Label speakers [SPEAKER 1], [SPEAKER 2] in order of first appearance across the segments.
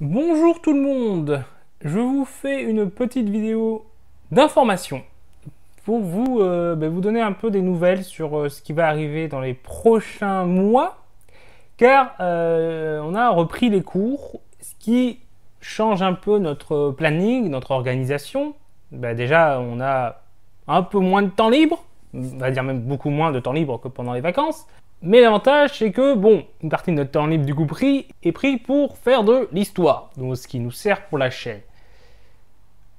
[SPEAKER 1] Bonjour tout le monde Je vous fais une petite vidéo d'information pour vous, euh, ben, vous donner un peu des nouvelles sur euh, ce qui va arriver dans les prochains mois, car euh, on a repris les cours, ce qui change un peu notre planning, notre organisation. Ben, déjà, on a un peu moins de temps libre, on va dire même beaucoup moins de temps libre que pendant les vacances. Mais l'avantage, c'est que, bon, une partie de notre temps libre du coup pris est pris pour faire de l'histoire, donc ce qui nous sert pour la chaîne.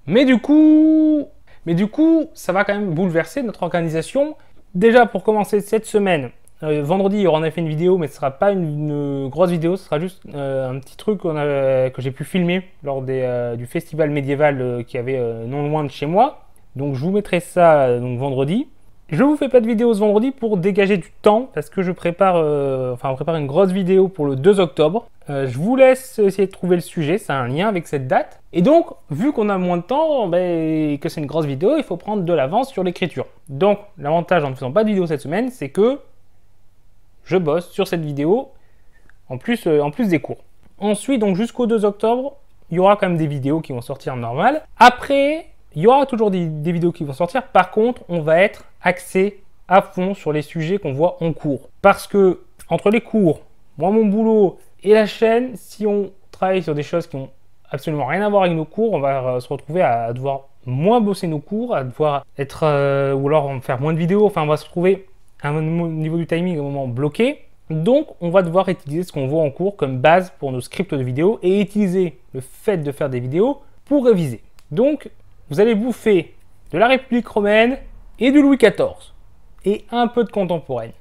[SPEAKER 1] Mais du coup, mais du coup, ça va quand même bouleverser notre organisation. Déjà pour commencer cette semaine, euh, vendredi, il y aura en effet une vidéo, mais ce ne sera pas une, grosse vidéo, ce sera juste euh, un petit truc que j'ai pu filmer lors euh, du festival médiéval qui avait non loin de chez moi. Donc je vous mettrai ça vendredi. Je vous fais pas de vidéo ce vendredi pour dégager du temps parce que je prépare, euh, enfin, prépare une grosse vidéo pour le 2 octobre. Euh, je vous laisse essayer de trouver le sujet, ça a un lien avec cette date. Et donc, vu qu'on a moins de temps, et ben, que c'est une grosse vidéo, il faut prendre de l'avance sur l'écriture. Donc, l'avantage en ne faisant pas de vidéo cette semaine, c'est que je bosse sur cette vidéo en plus, euh, en plus des cours. Ensuite, donc jusqu'au 2 octobre, il y aura quand même des vidéos qui vont sortir normales. Après, il y aura toujours des, vidéos qui vont sortir. Par contre, on va être axé à fond sur les sujets qu'on voit en cours. Parce que entre les cours, moi mon boulot et la chaîne, si on travaille sur des choses qui ont absolument rien à voir avec nos cours, on va euh, se retrouver à devoir moins bosser nos cours, à devoir être euh, ou alors faire moins de vidéos. Enfin, on va se retrouver à un niveau du timing au moment bloqué. Donc, on va devoir utiliser ce qu'on voit en cours comme base pour nos scripts de vidéos et utiliser le fait de faire des vidéos pour réviser. Donc, vous allez bouffer de la République romaine et du Louis XIV. Et un peu de contemporaine,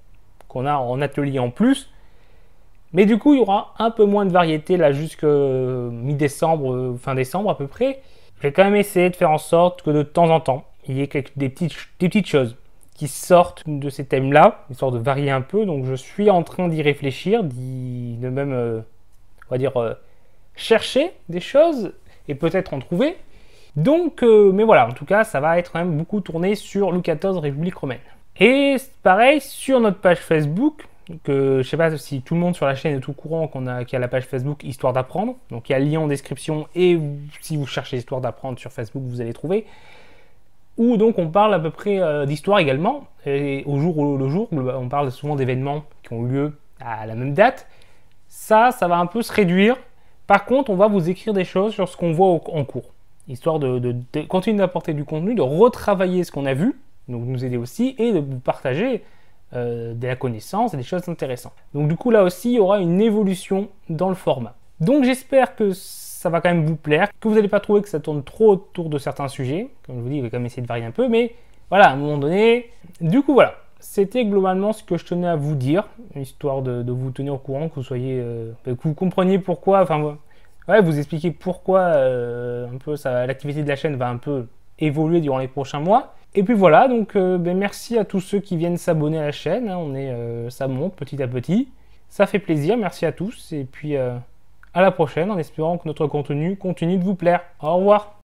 [SPEAKER 1] qu'on a en atelier en plus. Mais du coup, il y aura un peu moins de variété là jusque euh, mi-décembre, euh, fin décembre à peu près. J'ai quand même essayé de faire en sorte que de temps en temps, il y ait des petites, des petites choses qui sortent de ces thèmes-là, histoire de varier un peu. Donc je suis en train d'y réfléchir, de même, euh, on va dire, chercher des choses et peut-être en trouver. Donc, euh, mais voilà, en tout cas, ça va être quand même beaucoup tourné sur Louis XIV, République romaine. Et pareil, sur notre page Facebook, que euh, je sais pas si tout le monde sur la chaîne est au courant qu'on a, qu'il y a la page Facebook Histoire d'apprendre. Donc il y a le lien en description et si vous cherchez Histoire d'apprendre sur Facebook, vous allez trouver. Où donc on parle à peu près euh, d'histoire également. Et au jour le jour, on parle souvent d'événements qui ont lieu à la même date. Ça, ça va un peu se réduire. Par contre, on va vous écrire des choses sur ce qu'on voit en cours histoire de, continuer d'apporter du contenu, de retravailler ce qu'on a vu, donc nous aider aussi, et de vous partager euh, de la connaissance et des choses intéressantes. Donc du coup là aussi, il y aura une évolution dans le format. Donc j'espère que ça va quand même vous plaire, que vous n'allez pas trouver que ça tourne trop autour de certains sujets. Comme je vous dis, je vais quand même essayer de varier un peu, mais voilà, à un moment donné. Du coup voilà, c'était globalement ce que je tenais à vous dire, histoire de, vous tenir au courant, que vous soyez, euh, que vous compreniez pourquoi, enfin vous expliquer pourquoi euh, un peu l'activité de la chaîne va un peu évoluer durant les prochains mois. Et puis voilà, donc euh, ben, merci à tous ceux qui viennent s'abonner à la chaîne. Hein. on est, euh, ça monte petit à petit. Ça fait plaisir, merci à tous. Et puis à la prochaine en espérant que notre contenu continue de vous plaire. Au revoir.